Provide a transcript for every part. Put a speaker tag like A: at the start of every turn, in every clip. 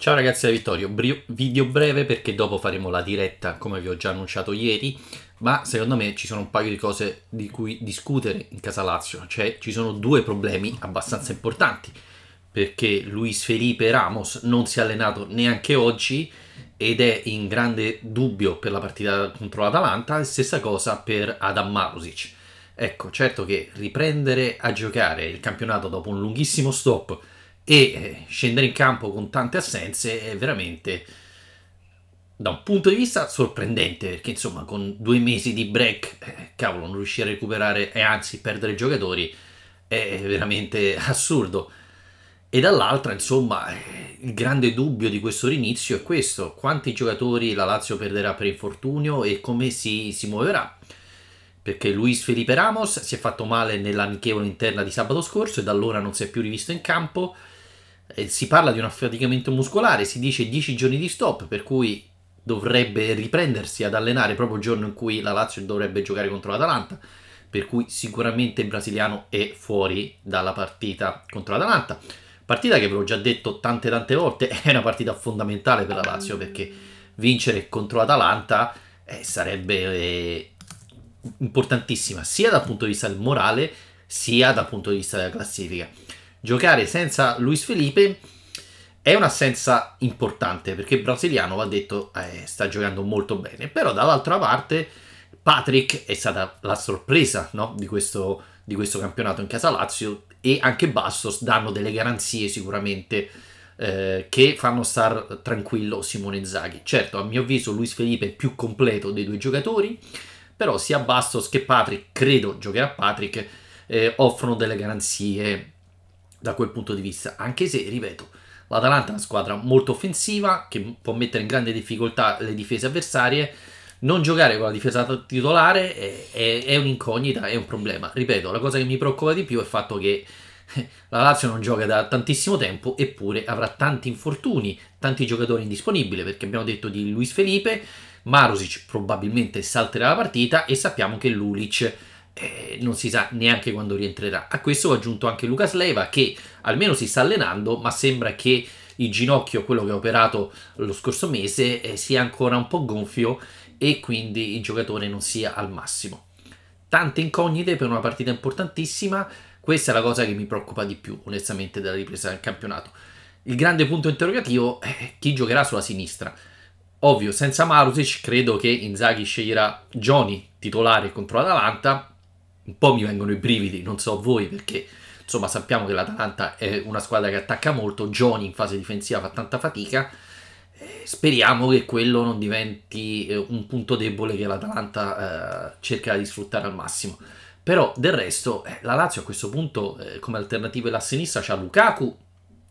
A: Ciao ragazzi da Vittorio, video breve perché dopo faremo la diretta come vi ho già annunciato ieri, ma secondo me ci sono un paio di cose di cui discutere in casa Lazio, cioè ci sono due problemi abbastanza importanti, perché Luis Felipe Ramos non si è allenato neanche oggi ed è in grande dubbio per la partita contro l'Atalanta e stessa cosa per Adam Marusic. Ecco, certo che riprendere a giocare il campionato dopo un lunghissimo stop e eh, scendere in campo con tante assenze è veramente da un punto di vista sorprendente perché insomma con due mesi di break eh, cavolo non riuscire a recuperare e eh, anzi perdere giocatori è veramente assurdo e dall'altra insomma eh, il grande dubbio di questo rinizio è questo quanti giocatori la Lazio perderà per infortunio e come si, si muoverà perché Luis Felipe Ramos si è fatto male nell'amichevole interna di sabato scorso e da allora non si è più rivisto in campo eh, si parla di un affaticamento muscolare, si dice 10 giorni di stop, per cui dovrebbe riprendersi ad allenare proprio il giorno in cui la Lazio dovrebbe giocare contro l'Atalanta, per cui sicuramente il brasiliano è fuori dalla partita contro l'Atalanta. Partita che ve l'ho già detto tante tante volte, è una partita fondamentale per la Lazio perché vincere contro l'Atalanta eh, sarebbe eh, importantissima sia dal punto di vista del morale sia dal punto di vista della classifica giocare senza Luis Felipe è un'assenza importante perché il Brasiliano va detto eh, sta giocando molto bene, però dall'altra parte Patrick è stata la sorpresa no? di, questo, di, questo, campionato in casa Lazio e anche Bastos danno delle garanzie sicuramente eh, che fanno star tranquillo Simone Zaghi. Certo, a mio avviso Luis Felipe è più completo dei due giocatori, però sia Bastos che Patrick, credo giocherà Patrick, eh, offrono delle garanzie da quel punto di vista, anche se, ripeto, l'Atalanta è una squadra molto offensiva che può mettere in grande difficoltà le difese avversarie. Non giocare con la difesa titolare è, è, è un'incognita, è un problema. Ripeto, la cosa che mi preoccupa di più è il fatto che eh, la Lazio non gioca da tantissimo tempo eppure avrà tanti infortuni, tanti giocatori indisponibili perché abbiamo detto di Luis Felipe, Marusic probabilmente salterà la partita e sappiamo che Lulic eh, non si sa neanche quando rientrerà. A questo ho aggiunto anche Lucas Leva che almeno si sta allenando, ma sembra che il ginocchio, quello che ha operato lo scorso mese, eh, sia ancora un po' gonfio e quindi il giocatore non sia al massimo. Tante incognite per una partita importantissima, questa è la cosa che mi preoccupa di più, onestamente, della ripresa del campionato. Il grande punto interrogativo è chi giocherà sulla sinistra. Ovvio, senza Marusic credo che Inzaghi sceglierà Johnny titolare contro l'Atalanta un po' mi vengono i brividi, non so voi perché insomma sappiamo che l'Atalanta è una squadra che attacca molto, Johnny in fase difensiva fa tanta fatica, speriamo che quello non diventi eh, un punto debole che l'Atalanta eh, cercherà di sfruttare al massimo. Però del resto eh, la Lazio a questo punto eh, come alternative la sinistra c'ha Lukaku,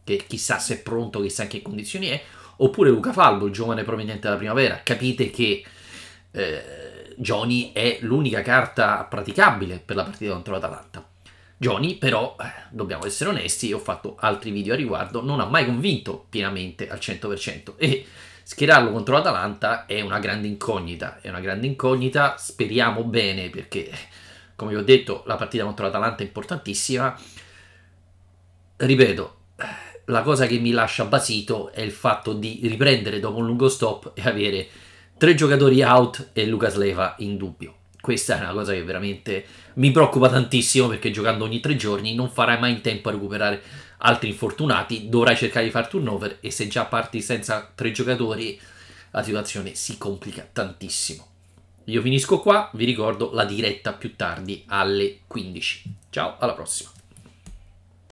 A: che chissà se è pronto, chissà in che condizioni è, oppure Luca Falbo, il giovane proveniente dalla primavera. Capite che... Eh, Johnny è l'unica carta praticabile per la partita contro l'Atalanta. Johnny però, eh, dobbiamo essere onesti, ho fatto altri video a riguardo, non ha mai convinto pienamente al 100% e schierarlo contro l'Atalanta è una grande incognita, è una grande incognita, speriamo bene perché come vi ho detto la partita contro l'Atalanta è importantissima, ripeto, la cosa che mi lascia basito è il fatto di riprendere dopo un lungo stop e avere Tre giocatori out e Lucas Leva in dubbio. Questa è una cosa che veramente mi preoccupa tantissimo perché giocando ogni tre giorni non farai mai in tempo a recuperare altri infortunati, dovrai cercare di fare turnover e se già parti senza tre giocatori la situazione si complica tantissimo. Io finisco qua, vi ricordo la diretta più tardi alle 15. Ciao, alla prossima.